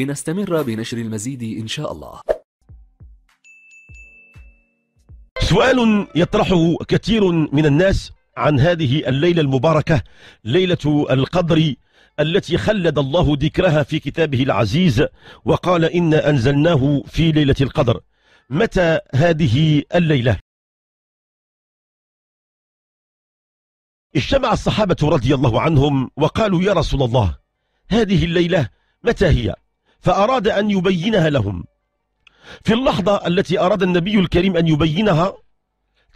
لنستمر بنشر المزيد إن شاء الله سؤال يطرحه كثير من الناس عن هذه الليلة المباركة ليلة القدر التي خلد الله ذكرها في كتابه العزيز وقال إنا أنزلناه في ليلة القدر متى هذه الليلة؟ اجتمع الصحابة رضي الله عنهم وقالوا يا رسول الله هذه الليلة متى هي؟ فأراد أن يبينها لهم في اللحظة التي أراد النبي الكريم أن يبينها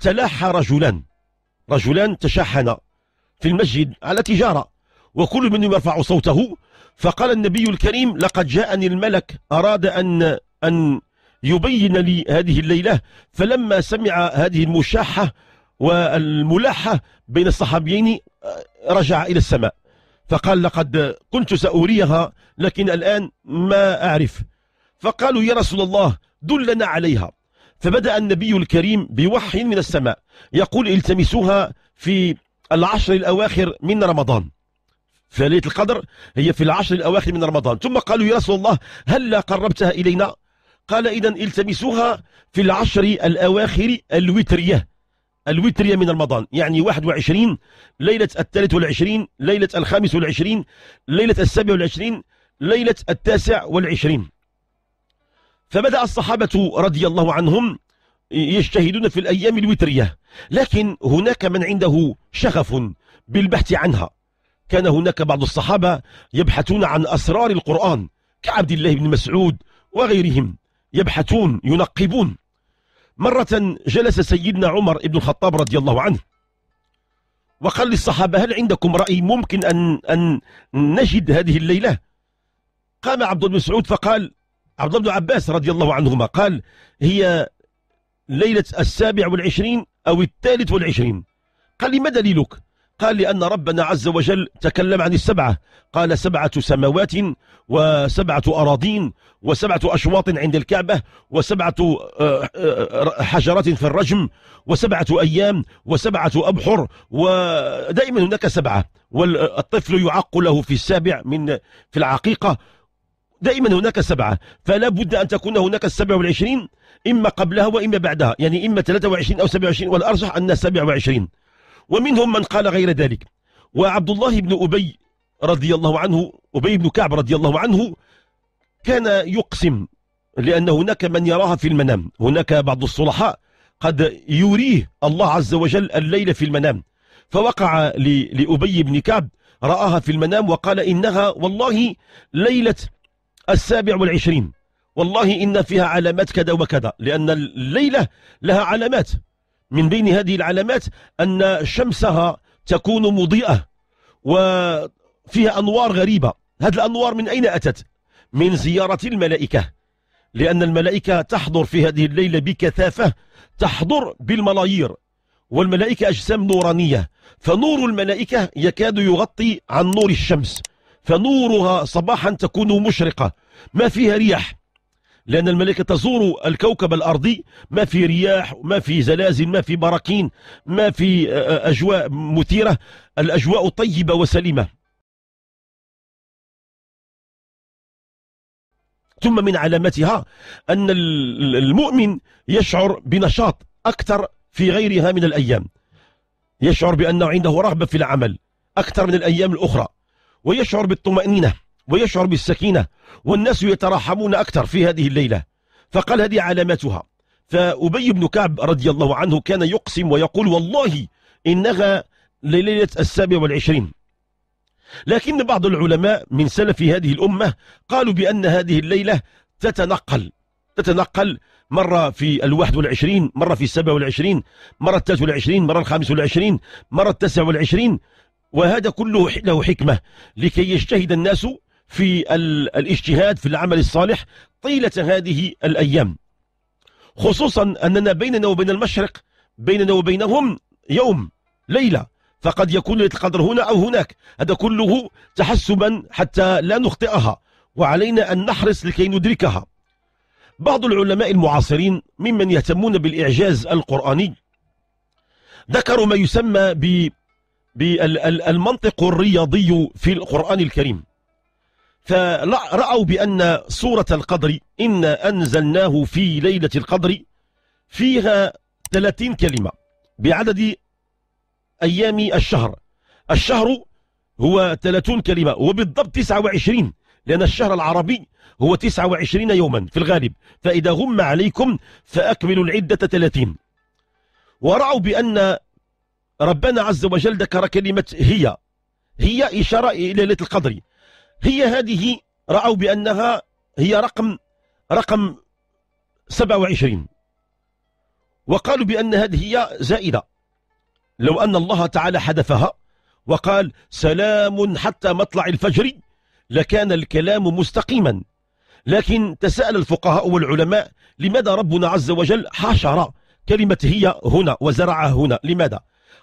تلاحى رجلان رجلان تشاحنا في المسجد على تجارة وكل منهم يرفع صوته فقال النبي الكريم لقد جاءني الملك أراد أن, أن يبين لي هذه الليلة فلما سمع هذه المشاحة والملاحة بين الصحابيين رجع إلى السماء فقال لقد كنت سأريها لكن الآن ما أعرف فقالوا يا رسول الله دلنا عليها فبدأ النبي الكريم بوحي من السماء يقول التمسوها في العشر الأواخر من رمضان فليلة القدر هي في العشر الأواخر من رمضان ثم قالوا يا رسول الله هل قربتها إلينا قال إذا التمسوها في العشر الأواخر الوترية الوترية من رمضان يعني 21 ليلة الثالث والعشرين ليلة الخامس والعشرين ليلة السابع والعشرين ليلة التاسع والعشرين فبدأ الصحابة رضي الله عنهم يجتهدون في الأيام الوترية لكن هناك من عنده شغف بالبحث عنها كان هناك بعض الصحابة يبحثون عن أسرار القرآن كعبد الله بن مسعود وغيرهم يبحثون ينقبون مرة جلس سيدنا عمر بن الخطاب رضي الله عنه وقال للصحابة هل عندكم رأي ممكن أن, أن نجد هذه الليلة قام عبد بن مسعود فقال عبد بن عباس رضي الله عنهما قال هي ليلة السابع والعشرين أو الثالث والعشرين قال لي ما دليلك قال لأن ربنا عز وجل تكلم عن السبعة قال سبعة سماوات وسبعة أراضين وسبعة أشواط عند الكعبة وسبعة آه، آه، آه، حجرات في الرجم وسبعة أيام وسبعة أبحر ودائما هناك سبعة والطفل يعق له في السابع من في العقيقة دائما هناك سبعة فلا بد أن تكون هناك السبع والعشرين إما قبلها وإما بعدها يعني إما 23 أو 27 والأرجح أن 27 ومنهم من قال غير ذلك وعبد الله بن أبي رضي الله عنه أبي بن كعب رضي الله عنه كان يقسم لأن هناك من يراها في المنام هناك بعض الصلحاء قد يريه الله عز وجل الليل في المنام فوقع لأبي بن كعب رآها في المنام وقال إنها والله ليلة السابع والعشرين والله إن فيها علامات كذا وكذا لأن الليلة لها علامات من بين هذه العلامات أن شمسها تكون مضيئة وفيها أنوار غريبة هذه الأنوار من أين أتت؟ من زيارة الملائكة لأن الملائكة تحضر في هذه الليلة بكثافة تحضر بالملايير والملائكة أجسام نورانية فنور الملائكة يكاد يغطي عن نور الشمس فنورها صباحا تكون مشرقة ما فيها رياح لأن الملائكة تزور الكوكب الأرضي ما في رياح ما في زلازل ما في براكين ما في آه، آه، أجواء مثيرة الأجواء طيبة وسليمة ثم من علامتها أن المؤمن يشعر بنشاط أكثر في غيرها من الأيام يشعر بأنه عنده رغبة في العمل أكثر من الأيام الأخرى ويشعر بالطمأنينة ويشعر بالسكينة والناس يترحمون أكثر في هذه الليلة فقال هذه علامتها فأبي بن كعب رضي الله عنه كان يقسم ويقول والله إنها ليلة السابع والعشرين لكن بعض العلماء من سلف هذه الأمة قالوا بأن هذه الليلة تتنقل تتنقل مرة في الواحد والعشرين مرة في السبع والعشرين مرة التاسع والعشرين مرة الخامس والعشرين مرة التاسع والعشرين وهذا كله له حكمة لكي يجتهد الناس في الاجتهاد في العمل الصالح طيلة هذه الأيام خصوصا أننا بيننا وبين المشرق بيننا وبينهم يوم ليلة فقد يكون القدر هنا أو هناك هذا كله تحسبا حتى لا نخطئها وعلينا أن نحرص لكي ندركها بعض العلماء المعاصرين ممن يهتمون بالإعجاز القرآني ذكروا ما يسمى بالمنطق الرياضي في القرآن الكريم فرأوا بأن سورة القدر إنا أنزلناه في ليلة القدر فيها 30 كلمة بعدد أيام الشهر الشهر هو 30 كلمة وبالضبط 29 لأن الشهر العربي هو 29 يوما في الغالب فإذا غم عليكم فأكملوا العدة 30 ورأوا بأن ربنا عز وجل ذكر كلمة هي هي إشارة إلى ليلة القدر هي هذه رأوا بأنها هي رقم رقم 27 وقالوا بأن هذه هي زائدة لو أن الله تعالى حذفها وقال سلام حتى مطلع الفجر لكان الكلام مستقيما لكن تساءل الفقهاء والعلماء لماذا ربنا عز وجل حشر كلمة هي هنا وزرعها هنا لماذا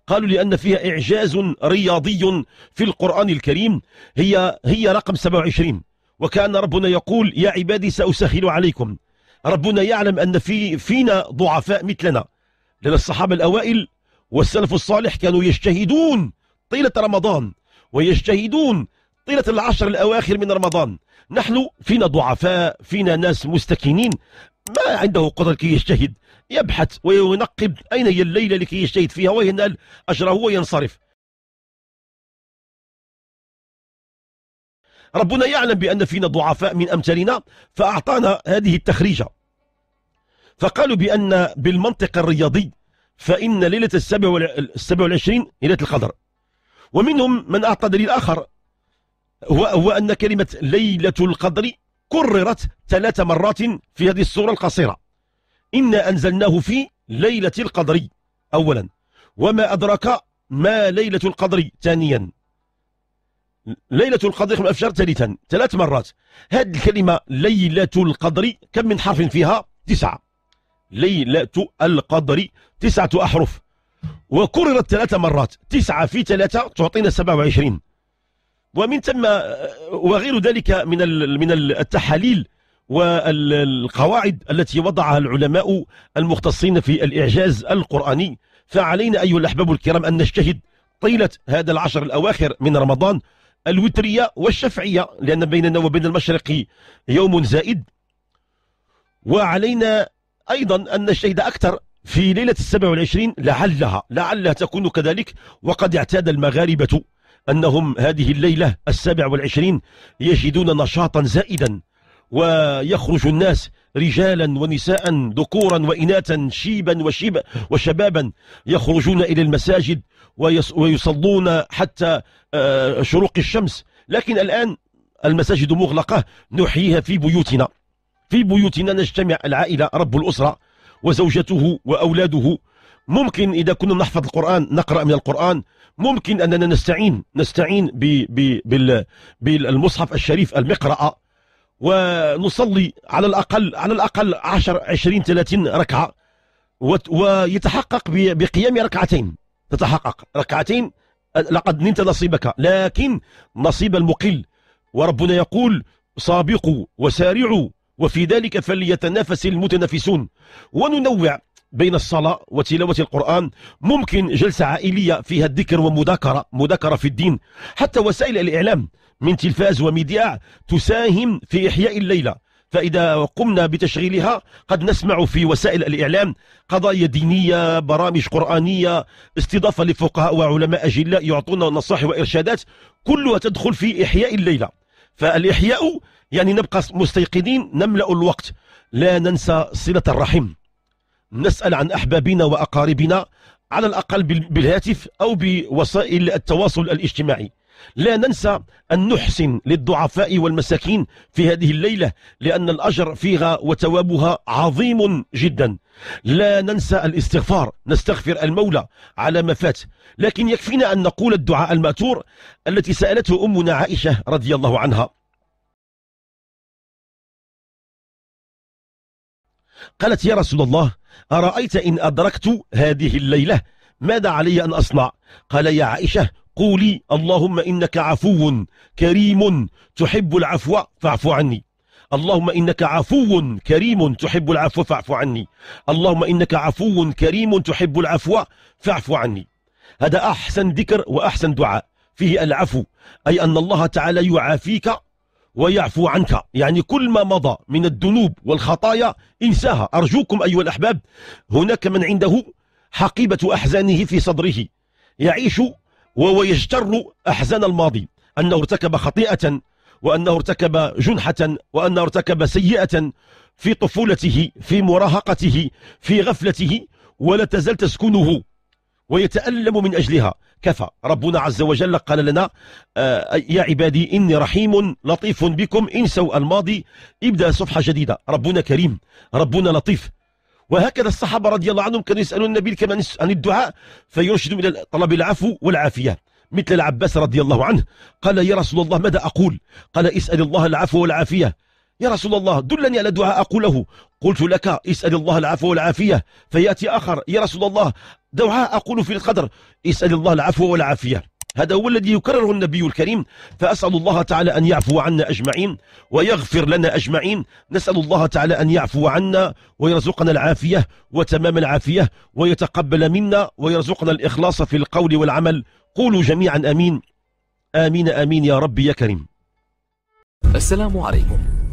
قالوا لأن فيها إعجاز رياضي في القرآن الكريم هي هي رقم 27 وكان ربنا يقول يا عبادي سأسهل عليكم ربنا يعلم أن في فينا ضعفاء مثلنا لأن الصحابة الأوائل والسلف الصالح كانوا يجتهدون طيلة رمضان ويجتهدون طيلة العشر الأواخر من رمضان نحن فينا ضعفاء فينا ناس مستكينين ما عنده قدر كي يجتهد يبحث وينقب أين هي الليلة لكي يجتهد فيها وينال أجره وينصرف ربنا يعلم بأن فينا ضعفاء من أمثالنا فأعطانا هذه التخريجة فقالوا بأن بالمنطق الرياضي فإن ليلة السبع والعشرين ليلة القدر ومنهم من أعطى دليل آخر هو أن كلمة ليلة القدر كررت ثلاث مرات في هذه السورة القصيرة إنا أنزلناه في ليلة القدر أولا وما أدرك ما ليلة القدر ثانيا ليلة القدر خمس أفشار ثالثا ثلاث مرات هذه الكلمة ليلة القدر كم من حرف فيها تسعة ليلة القدر تسعة أحرف وكررت ثلاث مرات تسعة في ثلاثة تعطينا 27 ومن ثم وغير ذلك من من التحاليل والقواعد التي وضعها العلماء المختصين في الإعجاز القرآني فعلينا أيها الأحباب الكرام أن نجتهد طيلة هذا العشر الأواخر من رمضان الوترية والشفعية لأن بيننا وبين المشرق يوم زائد وعلينا أيضا أن نجتهد أكثر في ليلة السبع والعشرين لعلها لعلها تكون كذلك وقد اعتاد المغاربة أنهم هذه الليلة السابع والعشرين يجدون نشاطا زائدا ويخرج الناس رجالا ونساء ذكورا وإناثا شيبا وشيبا وشبابا يخرجون إلى المساجد ويصلون حتى آه، شروق الشمس لكن الآن المساجد مغلقة نحييها في بيوتنا في بيوتنا نجتمع العائلة رب الأسرة وزوجته وأولاده ممكن إذا كنا نحفظ القرآن نقرأ من القرآن ممكن أننا نستعين نستعين بالمصحف الشريف المقرأة ونصلي على الأقل على الأقل 10 20 30 ركعة ويتحقق بقيام ركعتين تتحقق ركعتين لقد نلت نصيبك لكن نصيب المقل وربنا يقول سابقوا وسارعوا وفي ذلك فليتنافس المتنافسون وننوع بين الصلاة وتلاوة القرآن ممكن جلسة عائلية فيها الذكر ومذاكرة مذاكرة في الدين حتى وسائل الإعلام من تلفاز وميديا تساهم في إحياء الليلة فإذا قمنا بتشغيلها قد نسمع في وسائل الإعلام قضايا دينية برامج قرآنية استضافة لفقهاء وعلماء أجلاء يعطونا نصائح وإرشادات كلها تدخل في إحياء الليلة فالإحياء يعني نبقى مستيقظين نملأ الوقت لا ننسى صلة الرحم نسأل عن أحبابنا وأقاربنا على الأقل بالهاتف أو بوسائل التواصل الاجتماعي لا ننسى أن نحسن للضعفاء والمساكين في هذه الليلة لأن الأجر فيها وتوابها عظيم جدا لا ننسى الاستغفار نستغفر المولى على ما فات لكن يكفينا أن نقول الدعاء الماتور التي سألته أمنا عائشة رضي الله عنها قالت يا رسول الله أرأيت إن أدركت هذه الليلة ماذا علي أن أصنع قال يا عائشة قولي اللهم إنك عفو كريم تحب العفو فاعف عني اللهم إنك عفو كريم تحب العفو فاعف عني اللهم إنك عفو كريم تحب العفو فاعف عني هذا أحسن ذكر وأحسن دعاء فيه العفو أي أن الله تعالى يعافيك ويعفو عنك يعني كل ما مضى من الذنوب والخطايا انساها أرجوكم أيها الأحباب هناك من عنده حقيبة أحزانه في صدره يعيش وهو يجتر أحزان الماضي أنه ارتكب خطيئة وأنه ارتكب جنحة وأنه ارتكب سيئة في طفولته في مراهقته في غفلته ولا تزال تسكنه ويتألم من أجلها كفى ربنا عز وجل قال لنا آه، يا عبادي إني رحيم لطيف بكم انسوا الماضي ابدأ صفحة جديدة ربنا كريم ربنا لطيف وهكذا الصحابة رضي الله عنهم كانوا يسألون النبي كمان عن الدعاء فيرشدوا إلى طلب العفو والعافية مثل العباس رضي الله عنه قال يا رسول الله ماذا أقول قال اسأل الله العفو والعافية يا رسول الله دلني على دعاء أقوله قلت لك اسأل الله العفو والعافية فيأتي آخر يا رسول الله دعاء أقول في القدر اسأل الله العفو والعافية هذا هو الذي يكرره النبي الكريم فأسأل الله تعالى أن يعفو عنا أجمعين ويغفر لنا أجمعين نسأل الله تعالى أن يعفو عنا ويرزقنا العافية وتمام العافية ويتقبل منا ويرزقنا الإخلاص في القول والعمل قولوا جميعا أمين آمين آمين يا ربي يا كريم السلام عليكم